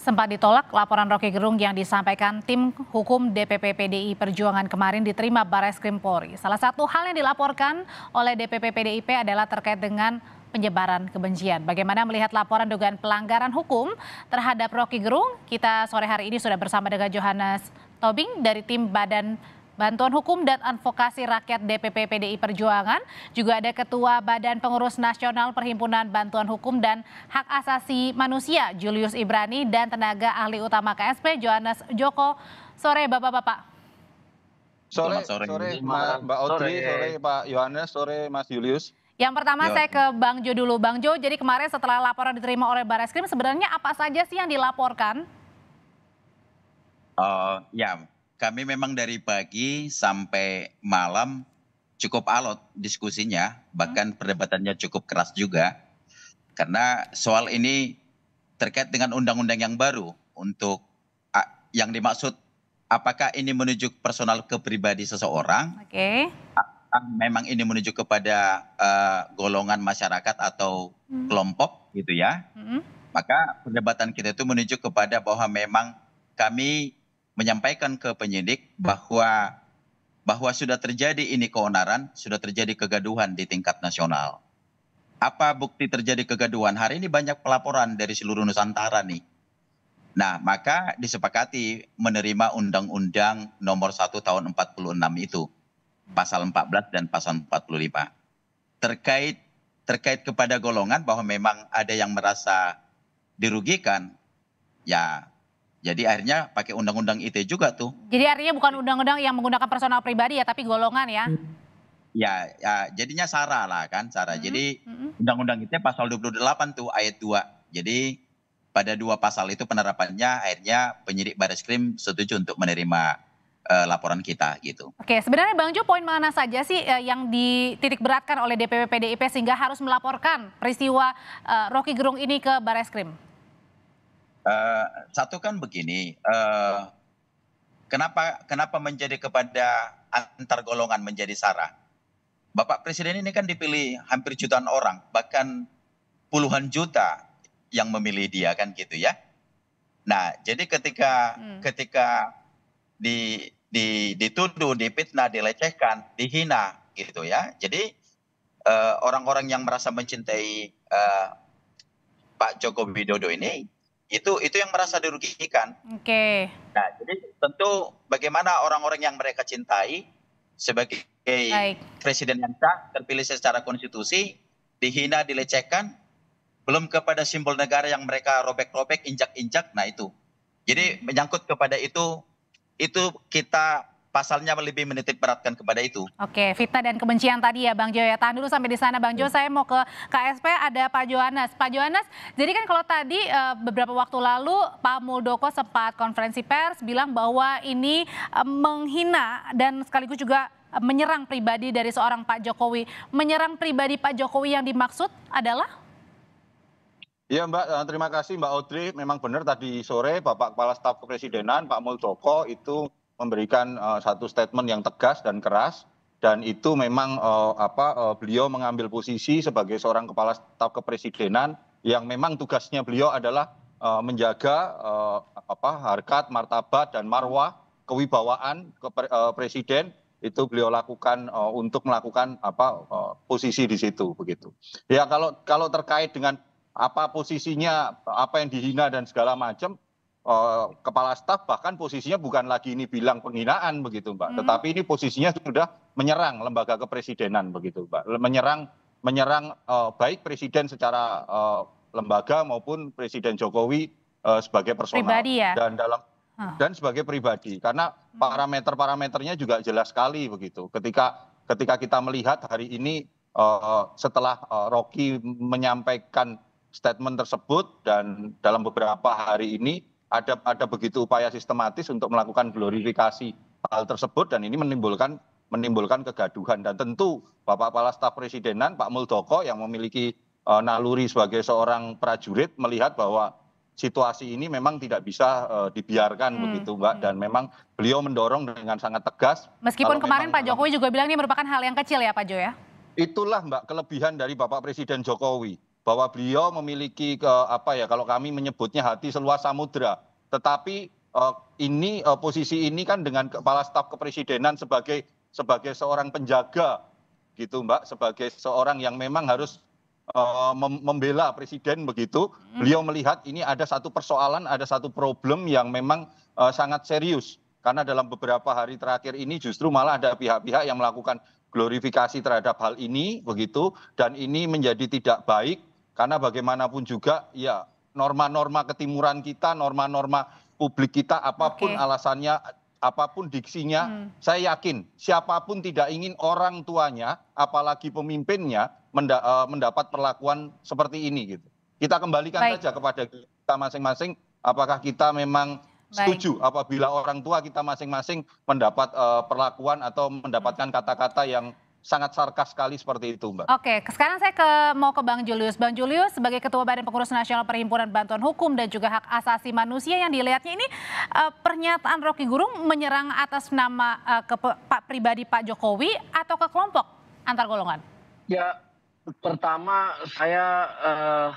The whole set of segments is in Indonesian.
Sempat ditolak, laporan Rocky Gerung yang disampaikan tim hukum DPP PDI Perjuangan kemarin diterima Bares Krim Polri. Salah satu hal yang dilaporkan oleh DPP PDIP adalah terkait dengan penyebaran kebencian. Bagaimana melihat laporan dugaan pelanggaran hukum terhadap Rocky Gerung? Kita sore hari ini sudah bersama dengan Johannes Tobing dari tim Badan Bantuan Hukum dan Advokasi Rakyat DPP PDI Perjuangan, juga ada Ketua Badan Pengurus Nasional Perhimpunan Bantuan Hukum dan Hak Asasi Manusia Julius Ibrani dan tenaga ahli utama KSP Johannes Joko. Sore Bapak-bapak. Sore, sore, sore Mbak Audrey, sore, sore Pak Johannes. sore Mas Julius. Yang pertama Yo. Ya. saya ke Bang Jo dulu. Bang Jo, jadi kemarin setelah laporan diterima oleh Baris Krim, sebenarnya apa saja sih yang dilaporkan? Uh, ya, kami memang dari pagi sampai malam cukup alot diskusinya, bahkan hmm. perdebatannya cukup keras juga. Karena soal ini terkait dengan undang-undang yang baru untuk yang dimaksud apakah ini menuju personal ke pribadi seseorang? Oke. Okay. Memang ini menuju kepada uh, golongan masyarakat atau hmm. kelompok gitu ya. Hmm. Maka perdebatan kita itu menuju kepada bahwa memang kami menyampaikan ke penyidik bahwa bahwa sudah terjadi ini keonaran, sudah terjadi kegaduhan di tingkat nasional. Apa bukti terjadi kegaduhan? Hari ini banyak pelaporan dari seluruh Nusantara nih. Nah, maka disepakati menerima Undang-Undang Nomor 1 Tahun 46 itu, Pasal 14 dan Pasal 45. Terkait terkait kepada golongan bahwa memang ada yang merasa dirugikan, ya jadi akhirnya pakai undang-undang IT juga tuh. Jadi akhirnya bukan undang-undang yang menggunakan personal pribadi ya, tapi golongan ya? Ya, ya jadinya SARA lah kan, SARA. Hmm. Jadi hmm. undang-undang IT pasal 28 tuh ayat 2. Jadi pada dua pasal itu penerapannya akhirnya penyidik baris krim setuju untuk menerima uh, laporan kita gitu. Oke, sebenarnya Bang Jo poin mana saja sih uh, yang dititik beratkan oleh DPP PDIP sehingga harus melaporkan peristiwa uh, Rocky Gerung ini ke baris krim? Eh, satu kan begini, uh, kenapa kenapa menjadi kepada antar golongan menjadi sarah? Bapak Presiden ini kan dipilih hampir jutaan orang, bahkan puluhan juta yang memilih dia kan gitu ya. Nah, jadi ketika hmm. ketika di di dituduh, dipitnah, dilecehkan, dihina gitu ya. Jadi eh, orang-orang uh, yang merasa mencintai uh, Pak Joko Widodo ini itu itu yang merasa dirugikan. Oke. Okay. Nah, jadi tentu bagaimana orang-orang yang mereka cintai sebagai Baik. presiden yang sah terpilih secara konstitusi dihina, dilecehkan, belum kepada simbol negara yang mereka robek-robek, injak-injak. Nah, itu. Jadi menyangkut kepada itu itu kita pasalnya lebih menitik beratkan kepada itu. Oke, fitnah dan kebencian tadi ya Bang Jo ya. Tahan dulu sampai di sana Bang Jo. Iya. Saya mau ke KSP ada Pak Johanes. Pak Johanes, jadi kan kalau tadi eh, beberapa waktu lalu Pak Muldoko sempat konferensi pers bilang bahwa ini eh, menghina dan sekaligus juga eh, menyerang pribadi dari seorang Pak Jokowi. Menyerang pribadi Pak Jokowi yang dimaksud adalah Iya Mbak, terima kasih Mbak Audrey. Memang benar tadi sore Bapak Kepala Staf Kepresidenan Pak Muldoko itu memberikan eh, satu statement yang tegas dan keras dan itu memang eh, eh, beliau mengambil posisi sebagai seorang kepala staf kepresidenan yang memang tugasnya beliau adalah menjaga harkat, martabat dan marwah kewibawaan ke presiden itu beliau lakukan uh, untuk melakukan apa uh, posisi di situ begitu. Ya kalau kalau terkait dengan apa posisinya, apa yang dihina dan segala macam, Eh, kepala staf bahkan posisinya bukan lagi ini bilang penghinaan begitu mbak hmm. tetapi ini posisinya sudah menyerang lembaga kepresidenan begitu mbak menyerang menyerang eh, baik presiden secara eh, lembaga maupun presiden jokowi sebagai personal ya? dan dalam dan sebagai pribadi karena hmm. parameter-parameternya juga jelas sekali begitu ketika ketika kita melihat hari ini uh, setelah uh, Rocky menyampaikan statement tersebut dan dalam beberapa hari ini ada begitu upaya sistematis untuk melakukan glorifikasi hal tersebut dan ini menimbulkan menimbulkan kegaduhan dan tentu bapak kepala staf presidenan pak muldoko yang memiliki eh, naluri sebagai seorang prajurit melihat bahwa situasi ini memang tidak bisa eh, dibiarkan hmm, begitu mbak hmm. dan memang beliau mendorong dengan sangat tegas meskipun kemarin pak jokowi juga bilang ini merupakan hal yang kecil ya pak jo ya itulah mbak kelebihan dari bapak presiden jokowi bahwa beliau memiliki ke, apa ya kalau kami menyebutnya hati seluas samudra. Tetapi uh, ini uh, posisi ini kan dengan kepala staf kepresidenan sebagai sebagai seorang penjaga gitu Mbak, sebagai seorang yang memang harus uh, mem membela presiden begitu. Hmm. Beliau melihat ini ada satu persoalan, ada satu problem yang memang uh, sangat serius. Karena dalam beberapa hari terakhir ini justru malah ada pihak-pihak yang melakukan glorifikasi terhadap hal ini begitu dan ini menjadi tidak baik karena bagaimanapun juga ya norma-norma ketimuran kita, norma-norma publik kita apapun okay. alasannya, apapun diksinya, hmm. saya yakin siapapun tidak ingin orang tuanya apalagi pemimpinnya menda eh, mendapat perlakuan seperti ini gitu. Kita kembalikan Baik. saja kepada kita masing-masing apakah kita memang Baik. setuju apabila orang tua kita masing-masing mendapat uh, perlakuan atau mendapatkan kata-kata yang sangat sarkas sekali seperti itu, Mbak. Oke, sekarang saya ke, mau ke Bang Julius. Bang Julius sebagai Ketua Badan Pengurus Nasional Perhimpunan Bantuan Hukum dan juga Hak Asasi Manusia yang dilihatnya ini eh, pernyataan Rocky Gerung menyerang atas nama eh, ke Pak pribadi Pak Jokowi atau ke kelompok antar golongan? Ya, pertama saya eh,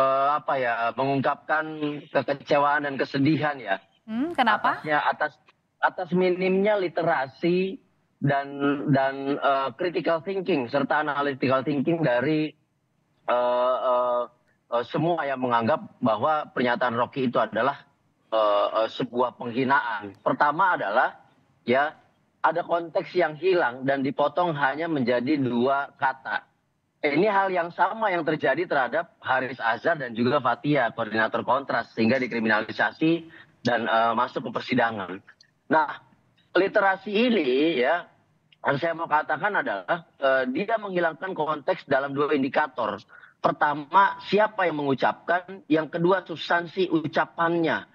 eh, apa ya mengungkapkan kekecewaan dan kesedihan ya. Hmm, kenapa? Atasnya atas atas minimnya literasi dan dan uh, critical thinking serta analytical thinking dari uh, uh, uh, semua yang menganggap bahwa pernyataan Rocky itu adalah uh, uh, sebuah penghinaan. Pertama adalah ya ada konteks yang hilang dan dipotong hanya menjadi dua kata. Ini hal yang sama yang terjadi terhadap Haris Azhar dan juga Fatia, koordinator kontras, sehingga dikriminalisasi dan uh, masuk ke persidangan. Nah, literasi ini ya yang saya mau katakan adalah uh, dia menghilangkan konteks dalam dua indikator. Pertama, siapa yang mengucapkan, yang kedua substansi ucapannya.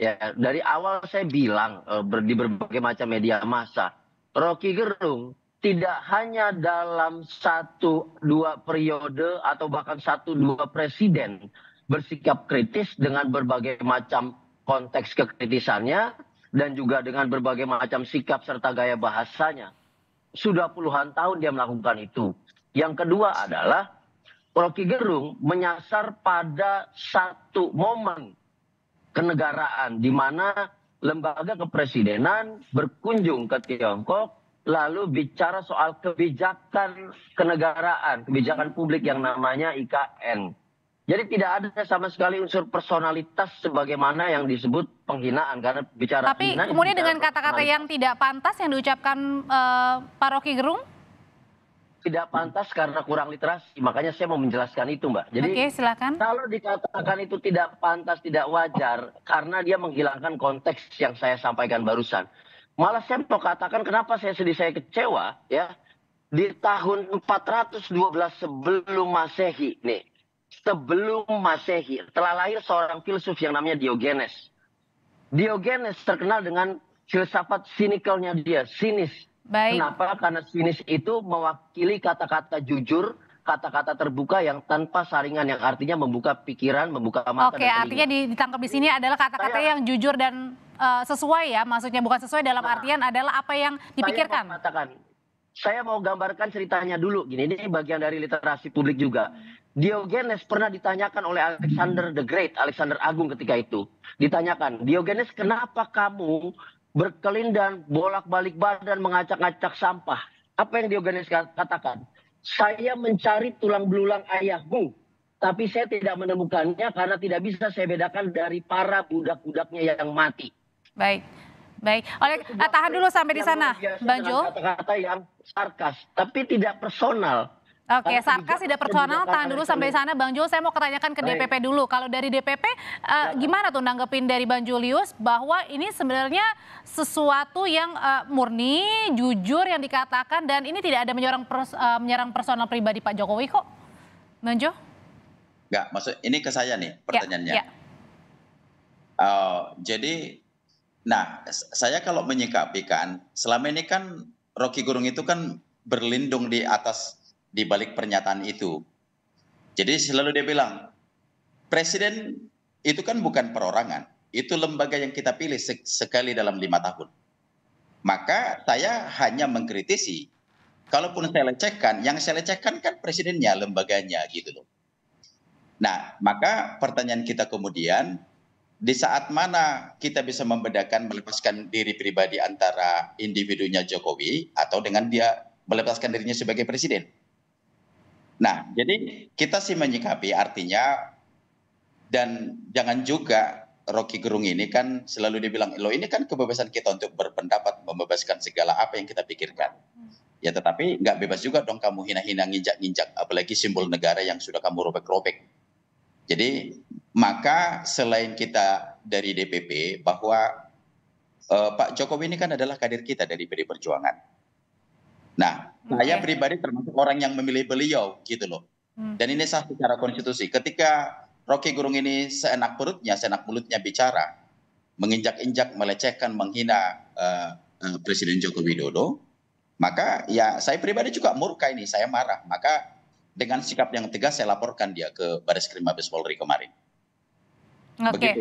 Ya, dari awal saya bilang uh, ber, di berbagai macam media massa, Rocky Gerung tidak hanya dalam satu dua periode atau bahkan satu dua presiden bersikap kritis dengan berbagai macam konteks kekritisannya, dan juga dengan berbagai macam sikap serta gaya bahasanya. Sudah puluhan tahun dia melakukan itu. Yang kedua adalah Rocky Gerung menyasar pada satu momen kenegaraan di mana lembaga kepresidenan berkunjung ke Tiongkok lalu bicara soal kebijakan kenegaraan, kebijakan publik yang namanya IKN. Jadi tidak ada sama sekali unsur personalitas sebagaimana yang disebut penghinaan karena bicara Tapi hina, kemudian dengan kata-kata yang tidak pantas yang diucapkan uh, eh, Pak Rocky Gerung tidak pantas karena kurang literasi. Makanya saya mau menjelaskan itu, Mbak. Jadi Oke, silakan. kalau dikatakan itu tidak pantas, tidak wajar karena dia menghilangkan konteks yang saya sampaikan barusan. Malah saya mau katakan kenapa saya sedih, saya kecewa ya. Di tahun 412 sebelum Masehi nih, sebelum Masehi telah lahir seorang filsuf yang namanya Diogenes. Diogenes terkenal dengan filsafat sinikalnya dia, sinis. Baik. Kenapa? Karena sinis itu mewakili kata-kata jujur, kata-kata terbuka yang tanpa saringan yang artinya membuka pikiran, membuka mata. Oke, dan artinya ditangkap di sini adalah kata-kata yang jujur dan uh, sesuai ya, maksudnya bukan sesuai dalam nah, artian adalah apa yang dipikirkan. saya mau gambarkan ceritanya dulu. Gini, ini bagian dari literasi publik juga. Diogenes pernah ditanyakan oleh Alexander the Great, Alexander Agung ketika itu. Ditanyakan, Diogenes kenapa kamu berkelindan bolak-balik badan mengacak-acak sampah? Apa yang Diogenes katakan? Saya mencari tulang belulang ayahku, tapi saya tidak menemukannya karena tidak bisa saya bedakan dari para budak-budaknya yang mati. Baik. Baik, oleh tahan dulu sampai di sana, Bang Jo. Kata-kata yang sarkas, tapi tidak personal Oke, Sarkas tidak personal, tahan dulu sampai sana. Bang Jul, saya mau ketanyakan ke DPP dulu. Kalau dari DPP, eh, gimana tuh nanggepin dari Bang Julius bahwa ini sebenarnya sesuatu yang eh, murni, jujur yang dikatakan dan ini tidak ada menyerang, pers, eh, menyerang personal pribadi Pak Jokowi kok? Bang Jo? Enggak, maksud ini ke saya nih ya, pertanyaannya. Ya, ya. Uh, jadi, nah saya kalau menyikapi kan, selama ini kan Rocky Gerung itu kan berlindung di atas di balik pernyataan itu. Jadi selalu dia bilang, presiden itu kan bukan perorangan, itu lembaga yang kita pilih sekali dalam lima tahun. Maka saya hanya mengkritisi, kalaupun saya lecehkan, yang saya lecehkan kan presidennya, lembaganya gitu loh. Nah, maka pertanyaan kita kemudian, di saat mana kita bisa membedakan melepaskan diri pribadi antara individunya Jokowi atau dengan dia melepaskan dirinya sebagai presiden? nah jadi kita sih menyikapi artinya dan jangan juga Rocky Gerung ini kan selalu dibilang lo ini kan kebebasan kita untuk berpendapat membebaskan segala apa yang kita pikirkan ya tetapi nggak bebas juga dong kamu hina-hina nginjak-nginjak apalagi simbol negara yang sudah kamu robek-robek jadi maka selain kita dari DPP bahwa eh, Pak Jokowi ini kan adalah kader kita dari PD Perjuangan Nah, okay. saya pribadi termasuk orang yang memilih beliau gitu loh. Hmm. Dan ini sah secara konstitusi. Ketika Rocky Gerung ini seenak perutnya, seenak mulutnya bicara, menginjak-injak, melecehkan, menghina uh, Presiden Joko Widodo, maka ya saya pribadi juga murka ini, saya marah. Maka dengan sikap yang tegas saya laporkan dia ke Baris Krim Mabes Polri kemarin. Oke. Okay.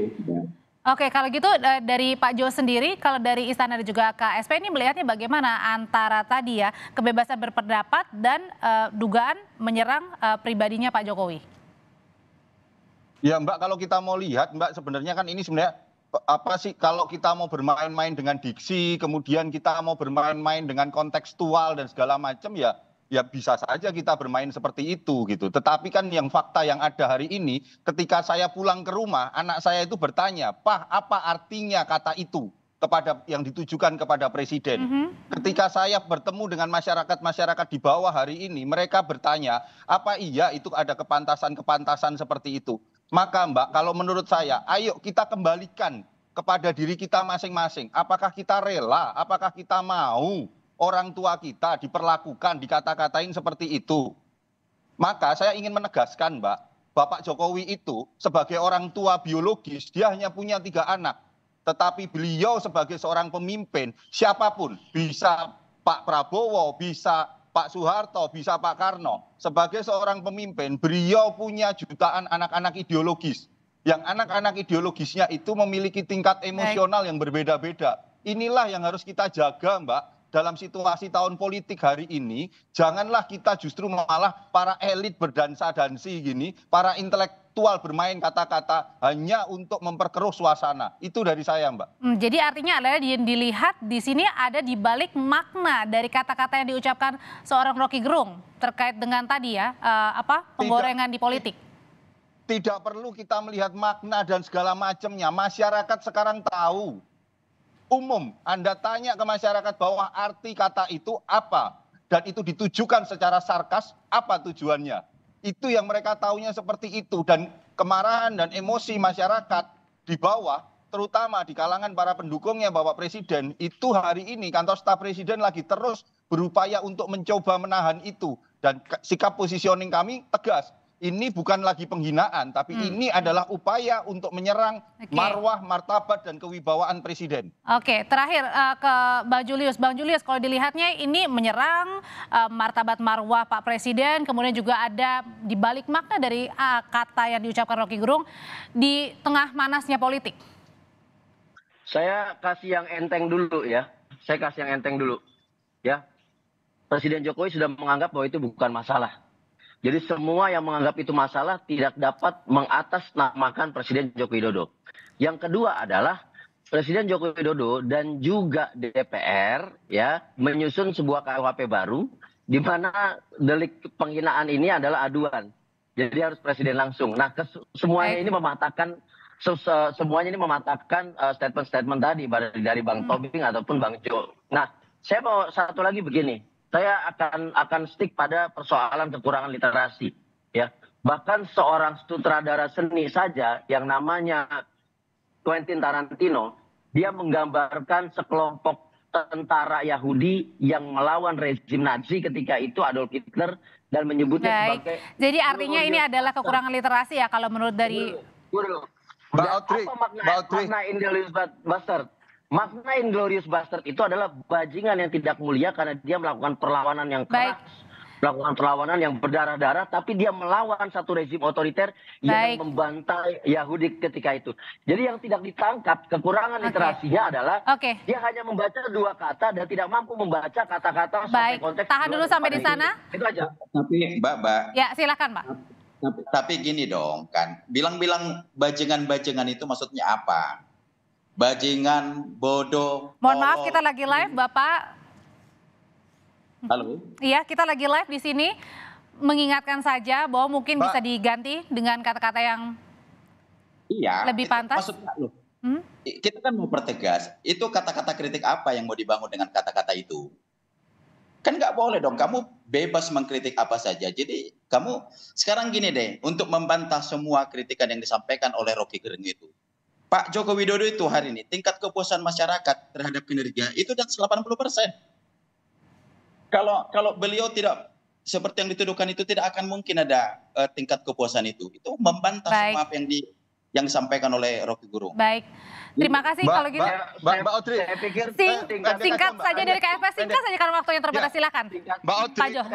Oke, kalau gitu e, dari Pak Jo sendiri, kalau dari Istana dan juga KSP ini melihatnya bagaimana antara tadi ya kebebasan berpendapat dan uh, dugaan menyerang uh, pribadinya Pak Jokowi? Ya Mbak, kalau kita mau lihat Mbak sebenarnya kan ini sebenarnya apa sih kalau kita mau bermain-main dengan diksi, kemudian kita mau bermain-main dengan kontekstual dan segala macam ya ya bisa saja kita bermain seperti itu gitu tetapi kan yang fakta yang ada hari ini ketika saya pulang ke rumah anak saya itu bertanya pak apa artinya kata itu kepada yang ditujukan kepada presiden mm -hmm. ketika saya bertemu dengan masyarakat masyarakat di bawah hari ini mereka bertanya apa iya itu ada kepantasan kepantasan seperti itu maka mbak kalau menurut saya ayo kita kembalikan kepada diri kita masing-masing apakah kita rela apakah kita mau orang tua kita diperlakukan, dikata-katain seperti itu. Maka saya ingin menegaskan, Mbak, Bapak Jokowi itu sebagai orang tua biologis, dia hanya punya tiga anak. Tetapi beliau sebagai seorang pemimpin, siapapun bisa Pak Prabowo, bisa Pak Soeharto, bisa Pak Karno. Sebagai seorang pemimpin, beliau punya jutaan anak-anak ideologis. Yang anak-anak ideologisnya itu memiliki tingkat emosional yang berbeda-beda. Inilah yang harus kita jaga, Mbak dalam situasi tahun politik hari ini, janganlah kita justru malah para elit berdansa-dansi gini, para intelektual bermain kata-kata hanya untuk memperkeruh suasana. Itu dari saya, Mbak. Hmm, jadi artinya adalah yang dilihat di sini ada di balik makna dari kata-kata yang diucapkan seorang Rocky Gerung terkait dengan tadi ya, uh, apa penggorengan Tidak. di politik tidak perlu kita melihat makna dan segala macamnya. Masyarakat sekarang tahu umum. Anda tanya ke masyarakat bahwa arti kata itu apa dan itu ditujukan secara sarkas apa tujuannya. Itu yang mereka tahunya seperti itu dan kemarahan dan emosi masyarakat di bawah terutama di kalangan para pendukungnya Bapak Presiden itu hari ini kantor staf presiden lagi terus berupaya untuk mencoba menahan itu dan sikap positioning kami tegas ini bukan lagi penghinaan, tapi hmm. ini adalah upaya untuk menyerang okay. marwah, martabat, dan kewibawaan Presiden. Oke, okay. terakhir uh, ke Bang Julius. Bang Julius, kalau dilihatnya ini menyerang uh, martabat marwah Pak Presiden, kemudian juga ada di balik makna dari uh, kata yang diucapkan Rocky Gerung, di tengah manasnya politik. Saya kasih yang enteng dulu ya. Saya kasih yang enteng dulu. Ya. Presiden Jokowi sudah menganggap bahwa itu bukan masalah jadi semua yang menganggap itu masalah tidak dapat mengatasnamakan Presiden Joko Widodo. Yang kedua adalah Presiden Joko Widodo dan juga DPR ya menyusun sebuah KUHP baru di mana delik penghinaan ini adalah aduan. Jadi harus presiden langsung. Nah, semuanya ini mematahkan semuanya eh, ini mematahkan statement-statement tadi dari Bang hmm. Tobing ataupun Bang Jo. Nah, saya mau satu lagi begini saya akan akan stick pada persoalan kekurangan literasi ya bahkan seorang sutradara seni saja yang namanya Quentin Tarantino dia menggambarkan sekelompok tentara Yahudi yang melawan rezim Nazi ketika itu Adolf Hitler dan menyebutnya Baik. sebagai Jadi artinya ini adalah kekurangan literasi ya kalau menurut dari Guru. Guru. Mbak Otri, Makna Indelius Buster? Makna Inglorious Bastard itu adalah bajingan yang tidak mulia karena dia melakukan perlawanan yang keras. Baik melakukan perlawanan yang berdarah-darah, tapi dia melawan satu rezim otoriter yang membantai Yahudi ketika itu. Jadi yang tidak ditangkap kekurangan okay. literasinya adalah okay. dia hanya membaca dua kata dan tidak mampu membaca kata-kata sampai konteks. Tahan dulu sampai di sana. Itu, itu aja. Tapi Mbak, Mbak. Ya silakan Mbak. Tapi, tapi gini dong kan, bilang-bilang bajengan-bajengan itu maksudnya apa? bajingan, bodoh. Mohon maaf kita lagi live Bapak. Halo. Iya, kita lagi live di sini mengingatkan saja bahwa mungkin bisa diganti dengan kata-kata yang iya, lebih eh, pantas. Maksudnya loh. Hmm? Kita kan mau pertegas, itu kata-kata kritik apa yang mau dibangun dengan kata-kata itu? kan nggak boleh dong kamu bebas mengkritik apa saja jadi kamu sekarang gini deh untuk membantah semua kritikan yang disampaikan oleh Rocky Gerung itu Pak Joko Widodo itu hari ini tingkat kepuasan masyarakat terhadap kinerja itu dan 80 persen. Kalau kalau beliau tidak seperti yang dituduhkan itu tidak akan mungkin ada uh, tingkat kepuasan itu. Itu membantah semua apa yang di, yang disampaikan oleh Rocky Gurung. Baik. Terima kasih kalau gitu. Mbak mbak Otri, saya pikir Sing, singkat, singkat saja dari KFS, singkat saja karena waktunya terbatas ya. silakan. Mbak Otri, Pak Joh.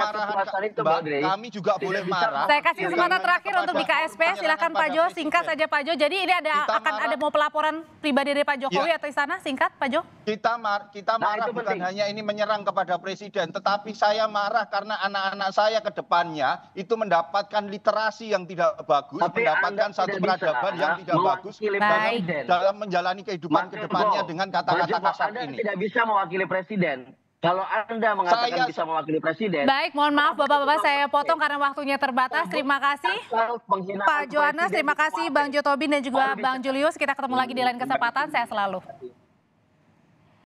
itu, Mbak, kami juga Tidak boleh marah. Saya kasih kesempatan terakhir untuk di KSP, silakan Pak Jo, singkat saja Pak Jo. Jadi ini ada kita akan marah. ada mau pelaporan pribadi dari Pak iya. Jokowi ya. atau istana, singkat Pak Jo. Kita mar kita nah, marah nah, bukan penting. hanya ini menyerang kepada presiden, tetapi saya marah karena anak-anak saya ke depannya itu mendapatkan literasi yang tidak bagus, mendapatkan satu peradaban yang tidak bagus dalam, menjalani kehidupan Mas kedepannya dengan kata-kata kasar ini. tidak bisa mewakili presiden. Kalau Anda mengatakan saya... bisa mewakili presiden. Baik, mohon maaf Bapak-bapak saya potong karena waktunya terbatas. Terima kasih. Pak Johannes, terima kasih Bang Jotobin dan juga Bang Julius. Kita ketemu lagi di lain kesempatan. Saya selalu.